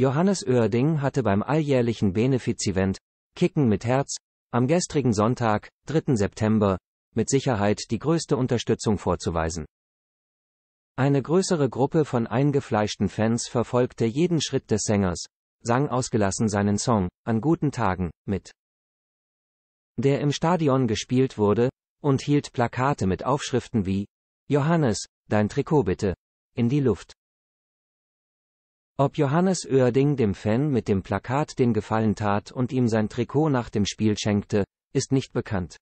Johannes Oerding hatte beim alljährlichen Benefiz-Event Kicken mit Herz am gestrigen Sonntag, 3. September, mit Sicherheit die größte Unterstützung vorzuweisen. Eine größere Gruppe von eingefleischten Fans verfolgte jeden Schritt des Sängers, sang ausgelassen seinen Song, an guten Tagen, mit. Der im Stadion gespielt wurde, und hielt Plakate mit Aufschriften wie, Johannes, dein Trikot bitte, in die Luft. Ob Johannes Oerding dem Fan mit dem Plakat den Gefallen tat und ihm sein Trikot nach dem Spiel schenkte, ist nicht bekannt.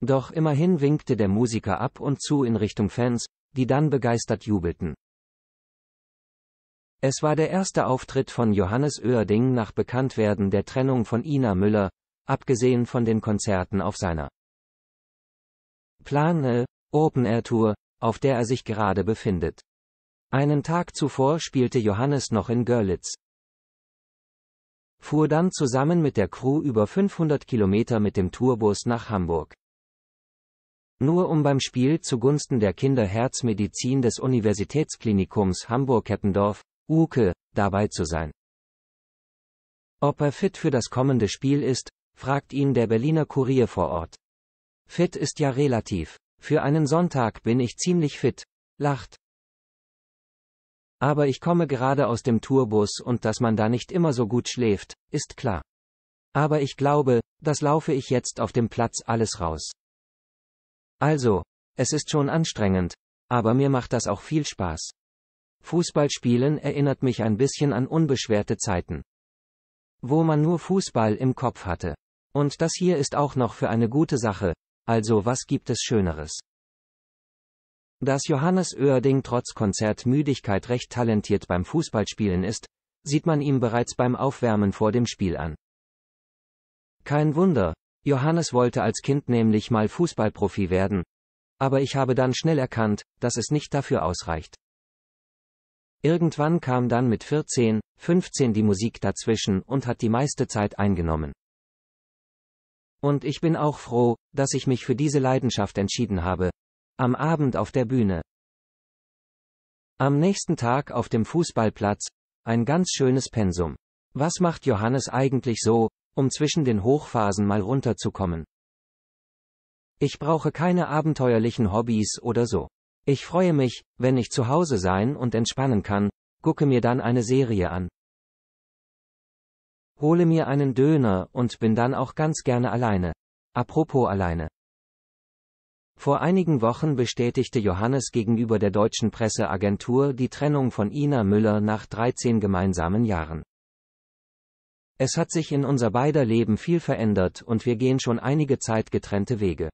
Doch immerhin winkte der Musiker ab und zu in Richtung Fans, die dann begeistert jubelten. Es war der erste Auftritt von Johannes Oerding nach Bekanntwerden der Trennung von Ina Müller, abgesehen von den Konzerten auf seiner Plane Open Air Tour, auf der er sich gerade befindet. Einen Tag zuvor spielte Johannes noch in Görlitz. Fuhr dann zusammen mit der Crew über 500 Kilometer mit dem Tourbus nach Hamburg. Nur um beim Spiel zugunsten der Kinderherzmedizin des Universitätsklinikums Hamburg-Heppendorf, UKE, dabei zu sein. Ob er fit für das kommende Spiel ist, fragt ihn der Berliner Kurier vor Ort. Fit ist ja relativ. Für einen Sonntag bin ich ziemlich fit, lacht. Aber ich komme gerade aus dem Tourbus und dass man da nicht immer so gut schläft, ist klar. Aber ich glaube, das laufe ich jetzt auf dem Platz alles raus. Also, es ist schon anstrengend, aber mir macht das auch viel Spaß. Fußballspielen erinnert mich ein bisschen an unbeschwerte Zeiten. Wo man nur Fußball im Kopf hatte. Und das hier ist auch noch für eine gute Sache, also was gibt es Schöneres? Dass Johannes Oerding trotz Konzertmüdigkeit recht talentiert beim Fußballspielen ist, sieht man ihm bereits beim Aufwärmen vor dem Spiel an. Kein Wunder, Johannes wollte als Kind nämlich mal Fußballprofi werden. Aber ich habe dann schnell erkannt, dass es nicht dafür ausreicht. Irgendwann kam dann mit 14, 15 die Musik dazwischen und hat die meiste Zeit eingenommen. Und ich bin auch froh, dass ich mich für diese Leidenschaft entschieden habe, am Abend auf der Bühne. Am nächsten Tag auf dem Fußballplatz. Ein ganz schönes Pensum. Was macht Johannes eigentlich so, um zwischen den Hochphasen mal runterzukommen? Ich brauche keine abenteuerlichen Hobbys oder so. Ich freue mich, wenn ich zu Hause sein und entspannen kann, gucke mir dann eine Serie an. Hole mir einen Döner und bin dann auch ganz gerne alleine. Apropos alleine. Vor einigen Wochen bestätigte Johannes gegenüber der deutschen Presseagentur die Trennung von Ina Müller nach 13 gemeinsamen Jahren. Es hat sich in unser beider Leben viel verändert und wir gehen schon einige Zeit getrennte Wege.